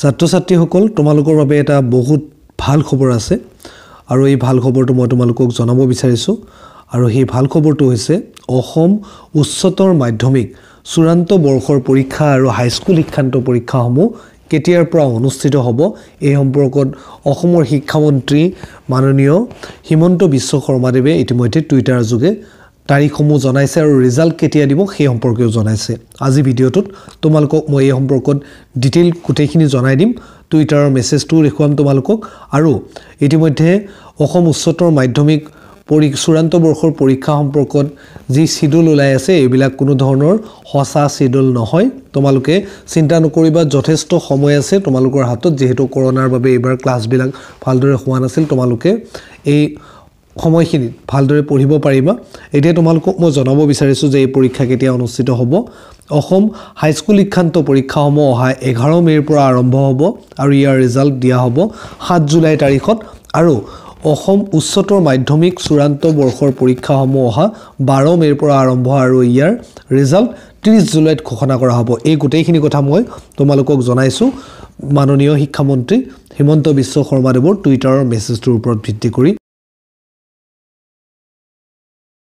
ছাত্ৰ ছাত্ৰীসকল তোমালোকৰ বাবে এটা বহুত ভাল খবৰ আছে আৰু এই ভাল খবৰটো মই তোমালোকক জনাব বিচাৰিছোঁ আৰু সেই ভাল খবৰটো হৈছে অসম উচ্চতৰ মাধ্যমিক চূড়ান্ত বৰ্ষৰ পৰীক্ষা আৰু হাইস্কুল শিক্ষান্ত পৰীক্ষাসমূহ কেতিয়াৰ পৰা অনুষ্ঠিত হ'ব এই সম্পৰ্কত অসমৰ শিক্ষামন্ত্ৰী মাননীয় হিমন্ত বিশ্ব শৰ্মাদেৱে ইতিমধ্যে টুইটাৰযোগে তাৰিখসমূহ জনাইছে আৰু ৰিজাল্ট কেতিয়া দিব সেই সম্পৰ্কেও জনাইছে আজি ভিডিঅ'টোত তোমালোকক মই এই সম্পৰ্কত ডিটেইল গোটেইখিনি জনাই দিম টুইটাৰৰ মেছেজটোও দেখুৱাম তোমালোকক আৰু ইতিমধ্যে অসম উচ্চতৰ মাধ্যমিক পৰি চূড়ান্ত বৰ্ষৰ পৰীক্ষা সম্পৰ্কত যি চিডুল ওলাই আছে এইবিলাক কোনো ধৰণৰ সঁচা চিডুল নহয় তোমালোকে চিন্তা নকৰিবা যথেষ্ট সময় আছে তোমালোকৰ হাতত যিহেতু কৰোণাৰ বাবে এইবাৰ ক্লাছবিলাক ভালদৰে হোৱা নাছিল তোমালোকে এই সময়খিনিত ভালদৰে পঢ়িব পাৰিবা এতিয়া তোমালোকক মই জনাব বিচাৰিছোঁ যে এই পৰীক্ষা কেতিয়া অনুষ্ঠিত হ'ব অসম হাইস্কুল শিক্ষান্ত পৰীক্ষাসমূহ অহা এঘাৰ মে'ৰ পৰা আৰম্ভ হ'ব আৰু ইয়াৰ ৰিজাল্ট দিয়া হ'ব সাত জুলাই তাৰিখত আৰু অসম উচ্চতৰ মাধ্যমিক চূড়ান্ত বৰ্ষৰ পৰীক্ষাসমূহ অহা বাৰ মে'ৰ পৰা আৰম্ভ আৰু ইয়াৰ ৰিজাল্ট ত্ৰিছ জুলাইত ঘোষণা কৰা হ'ব এই গোটেইখিনি কথা মই তোমালোকক জনাইছোঁ মাননীয় শিক্ষামন্ত্ৰী হিমন্ত বিশ্ব শৰ্মাদেৱৰ টুইটাৰৰ মেছেজটোৰ ওপৰত ভিত্তি কৰি